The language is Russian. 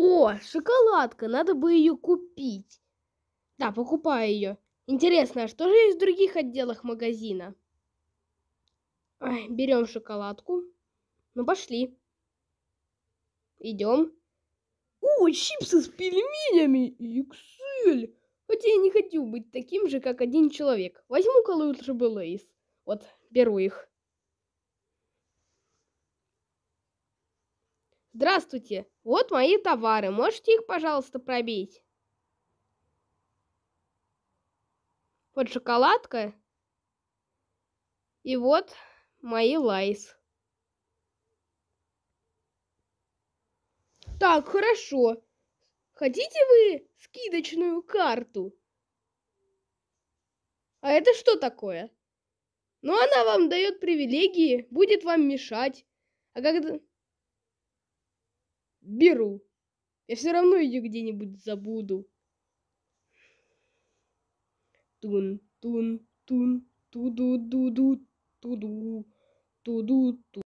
О, шоколадка, надо бы ее купить. Да, покупаю ее. Интересно, а что же есть в других отделах магазина? Ой, берем шоколадку. Ну, пошли. Идем. О, чипсы с пельменями! Иксель! Хотя я не хочу быть таким же, как один человек. Возьму-ка лучше бы Лейс. Вот, беру их. Здравствуйте, вот мои товары, можете их, пожалуйста, пробить? Вот шоколадка. И вот мои лайс. Так, хорошо. Хотите вы скидочную карту? А это что такое? Ну, она вам дает привилегии, будет вам мешать. А когда беру. Я все равно ее где-нибудь забуду. Тун, тун, тун, туду-дуду, туду, туду-ту.